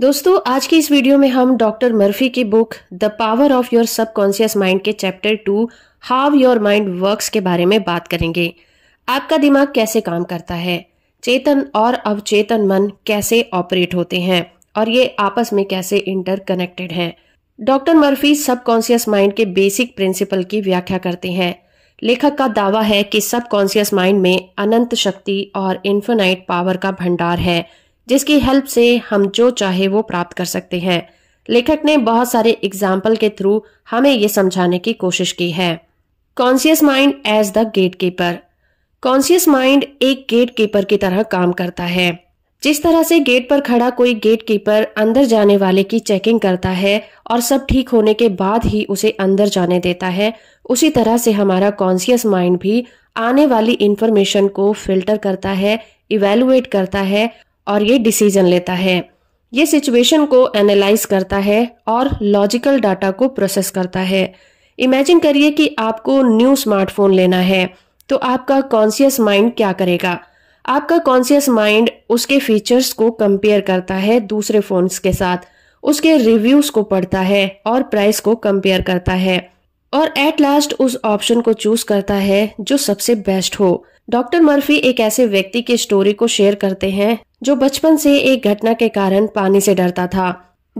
दोस्तों आज की इस वीडियो में हम डॉक्टर मर्फी की book the power of your subconscious mind के chapter two how your mind works के बारे में बात करेंगे आपका दिमाग कैसे काम करता है चेतन और अवचेतन मन कैसे ऑपरेट होते हैं और ये आपस में कैसे इंटरकनेक्टेड हैं डॉक्टर मर्फी सबकॉन्सियस माइंड के बेसिक प्रिंसिपल की व्याख्या करते हैं लेखक का दावा है कि सबकॉन्सियस माइंड में अनंत शक्ति और इन्फोनाइट पावर का भंडार है जिसकी हेल्प से हम जो चाहे वो प्राप्त कर सकते हैं लेखक ने बहुत सारे एग्जाम्पल के थ्रू हमें ये समझाने की कोशिश की है conscious mind as the gatekeeper conscious mind एक गेट कीपर की तरह काम करता है जिस तरह से गेट पर खड़ा कोई गेट कीपर अंदर जाने वाले की चेकिंग करता है और सब ठीक होने के बाद ही उसे अंदर जाने देता है उसी तरह से हमारा कॉन्सियस माइंड भी आने वाली इंफॉर्मेशन को फिल्टर करता है इवेलुएट करता है और ये डिसीजन लेता है ये सिचुएशन को एनालाइज करता है और लॉजिकल डाटा को प्रोसेस करता है इमेजिन करिए कि आपको न्यू स्मार्टफोन लेना है तो आपका कॉन्सियस माइंड क्या करेगा आपका कॉन्सियस माइंड उसके फीचर्स को कंपेयर करता है दूसरे फोन्स के साथ उसके रिव्यूज को पढ़ता है और प्राइस को कंपेयर करता है और एट लास्ट उस ऑप्शन को चूज करता है जो सबसे बेस्ट हो डॉक्टर मर्फी एक ऐसे व्यक्ति की स्टोरी को शेयर करते हैं जो बचपन से एक घटना के कारण पानी से डरता था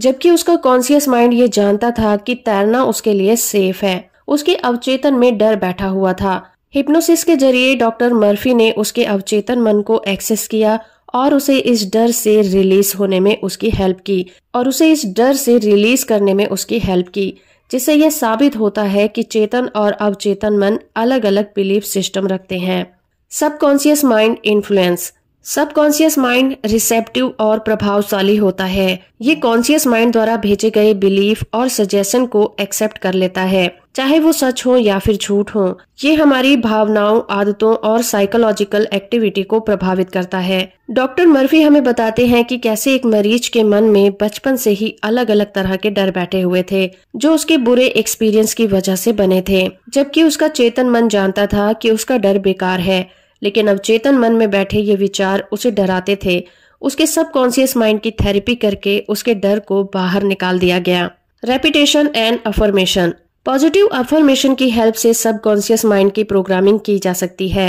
जबकि उसका कॉन्सियस माइंड ये जानता था कि तैरना उसके लिए सेफ है उसके अवचेतन में डर बैठा हुआ था हिप्नोसिस के जरिए डॉक्टर मर्फी ने उसके अवचेतन मन को एक्सेस किया और उसे इस डर से रिलीज होने में उसकी हेल्प की और उसे इस डर से रिलीज करने में उसकी हेल्प की जिससे यह साबित होता है कि चेतन और अवचेतन मन अलग अलग बिलीफ सिस्टम रखते हैं subconscious mind influence subconscious mind receptive और प्रभावशाली होता है ये कॉन्शियस माइंड द्वारा भेजे गए बिलीफ और सजेशन को एक्सेप्ट कर लेता है चाहे वो सच हो या फिर झूठ हो ये हमारी भावनाओं आदतों और साइकोलॉजिकल एक्टिविटी को प्रभावित करता है डॉक्टर मर्फी हमें बताते हैं कि कैसे एक मरीज के मन में बचपन से ही अलग अलग तरह के डर बैठे हुए थे जो उसके बुरे एक्सपीरियंस की वजह से बने थे जबकि उसका चेतन मन जानता था कि उसका डर बेकार है लेकिन अब चेतन मन में बैठे ये विचार उसे डराते थे उसके सब कॉन्सियस माइंड की थेरेपी करके उसके डर को बाहर निकाल दिया गया repetition and affirmation positive affirmation की हेल्प से कॉन्सियस माइंड की प्रोग्रामिंग की जा सकती है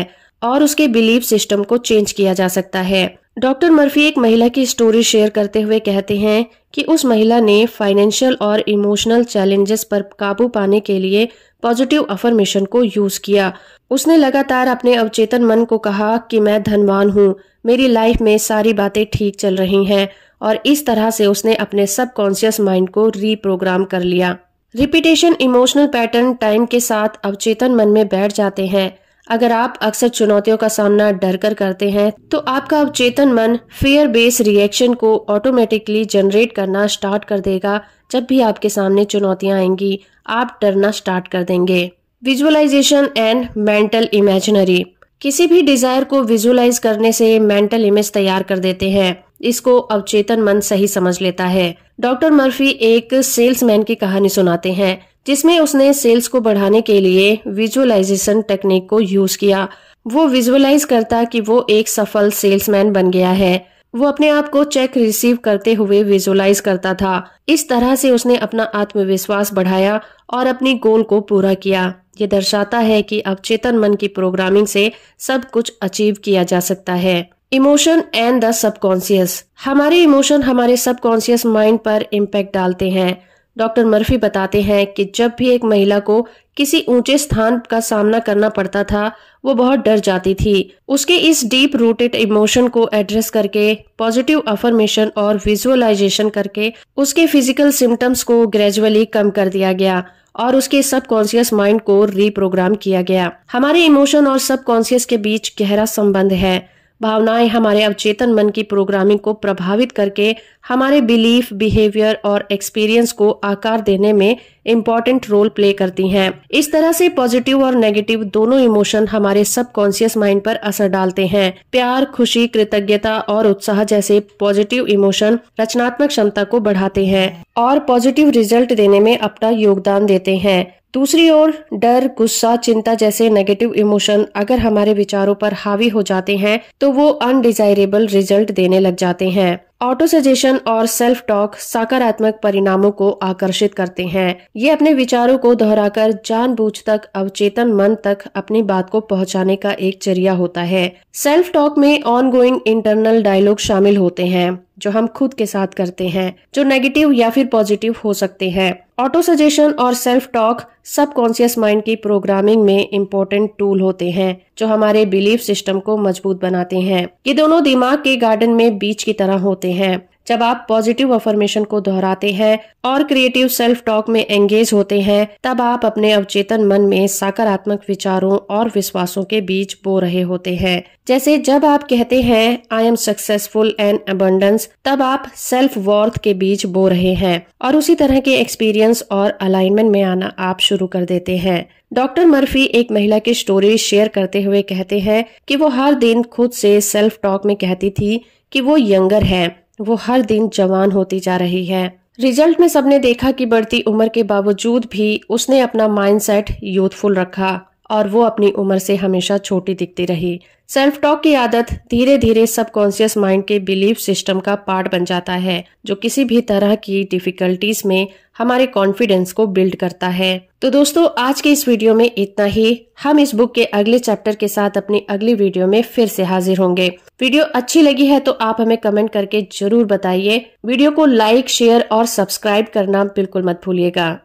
और उसके बिलीव सिस्टम को चेंज किया जा सकता है डॉक्टर मर्फी एक महिला की स्टोरी शेयर करते हुए कहते हैं कि उस महिला ने फाइनेंशियल और इमोशनल चैलेंजेस पर काबू पाने के लिए पॉजिटिव अफर्मेशन को यूज किया उसने लगातार अपने अवचेतन मन को कहा कि मैं धनवान हूँ मेरी लाइफ में सारी बातें ठीक चल रही हैं और इस तरह से उसने अपने कॉन्सियस माइंड को रीप्रोग्राम कर लिया रिपीटेशन इमोशनल पैटर्न टाइम के साथ अवचेतन मन में बैठ जाते हैं अगर आप अक्सर चुनौतियों का सामना डर कर करते हैं तो आपका अवचेतन मन फेयर बेस रिएक्शन को ऑटोमेटिकली जनरेट करना स्टार्ट कर देगा जब भी आपके सामने चुनौतियां आएंगी आप डरना स्टार्ट कर देंगे विजुअलाइजेशन एंड मेंटल इमेजिनरी किसी भी डिजायर को विजुअलाइज करने से मेंटल इमेज तैयार कर देते हैं इसको अवचेतन मन सही समझ लेता है डॉक्टर मर्फी एक सेल्समैन की कहानी सुनाते हैं जिसमें उसने सेल्स को बढ़ाने के लिए विजुअलाइजेशन टेक्निक को यूज किया वो विजुअलाइज करता कि वो एक सफल सेल्समैन बन गया है वो अपने आप को चेक रिसीव करते हुए विजुअलाइज करता था इस तरह से उसने अपना आत्मविश्वास बढ़ाया और अपनी गोल को पूरा किया ये दर्शाता है कि अब चेतन मन की प्रोग्रामिंग से सब कुछ अचीव किया जा सकता है इमोशन एंड द सबकॉन्सियस हमारे इमोशन हमारे सबकॉन्सियस माइंड पर इम्पैक्ट डालते हैं डॉक्टर मर्फी बताते हैं कि जब भी एक महिला को किसी ऊंचे स्थान का सामना करना पड़ता था वो बहुत डर जाती थी उसके इस डीप रूटेड इमोशन को एड्रेस करके पॉजिटिव अफर्मेशन और विजुअलाइजेशन करके उसके फिजिकल सिम्टम्स को ग्रेजुअली कम कर दिया गया और उसके सबकॉन्सियस माइंड को रिप्रोग्राम किया गया हमारे इमोशन और सबकॉन्सियस के बीच गहरा संबंध है भावनाएं हमारे अवचेतन मन की प्रोग्रामिंग को प्रभावित करके हमारे बिलीफ बिहेवियर और एक्सपीरियंस को आकार देने में इम्पोर्टेंट रोल प्ले करती हैं। इस तरह से पॉजिटिव और नेगेटिव दोनों इमोशन हमारे सबकॉन्सियस माइंड पर असर डालते हैं प्यार खुशी कृतज्ञता और उत्साह जैसे पॉजिटिव इमोशन रचनात्मक क्षमता को बढ़ाते हैं और पॉजिटिव रिजल्ट देने में अपना योगदान देते हैं दूसरी ओर डर गुस्सा चिंता जैसे नेगेटिव इमोशन अगर हमारे विचारों पर हावी हो जाते हैं तो वो अनडिजायरेबल रिजल्ट देने लग जाते हैं ऑटो सजेशन और सेल्फ टॉक सकारात्मक परिणामों को आकर्षित करते हैं ये अपने विचारों को दोहराकर जानबूझ तक अवचेतन मन तक अपनी बात को पहुंचाने का एक जरिया होता है सेल्फ टॉक में ऑन गोइंग इंटरनल डायलॉग शामिल होते हैं जो हम खुद के साथ करते हैं जो नेगेटिव या फिर पॉजिटिव हो सकते हैं ऑटो सजेशन और self talk subconscious mind की प्रोग्रामिंग में इम्पोर्टेंट टूल होते हैं जो हमारे बिलीफ सिस्टम को मजबूत बनाते हैं ये दोनों दिमाग के गार्डन में बीच की तरह होते करते हैं जब आप पॉजिटिव अफर्मेशन को दोहराते हैं और क्रिएटिव सेल्फ टॉक में एंगेज होते हैं तब आप अपने अवचेतन मन में सकारात्मक विचारों और विश्वासों के बीच बो रहे होते हैं जैसे जब आप कहते हैं I am successful and abundance तब आप सेल्फ वर्थ के बीच बो रहे हैं और उसी तरह के एक्सपीरियंस और अलाइनमेंट में आना आप शुरू कर देते हैं डॉक्टर मर्फी एक महिला की स्टोरी शेयर करते हुए कहते हैं कि वो हर दिन खुद से सेल्फ टॉक में कहती थी कि वो यंगर है वो हर दिन जवान होती जा रही है रिजल्ट में सबने देखा कि बढ़ती उम्र के बावजूद भी उसने अपना माइंडसेट यूथफुल रखा और वो अपनी उम्र से हमेशा छोटी दिखती रही सेल्फ टॉक की आदत धीरे धीरे सब कॉन्शियस माइंड के बिलीफ सिस्टम का पार्ट बन जाता है जो किसी भी तरह की डिफिकल्टीज में हमारे कॉन्फिडेंस को बिल्ड करता है तो दोस्तों आज के इस वीडियो में इतना ही हम इस बुक के अगले चैप्टर के साथ अपनी अगली वीडियो में फिर से हाजिर होंगे वीडियो अच्छी लगी है तो आप हमें कमेंट करके जरूर बताइए वीडियो को लाइक शेयर और सब्सक्राइब करना बिल्कुल मत भूलिएगा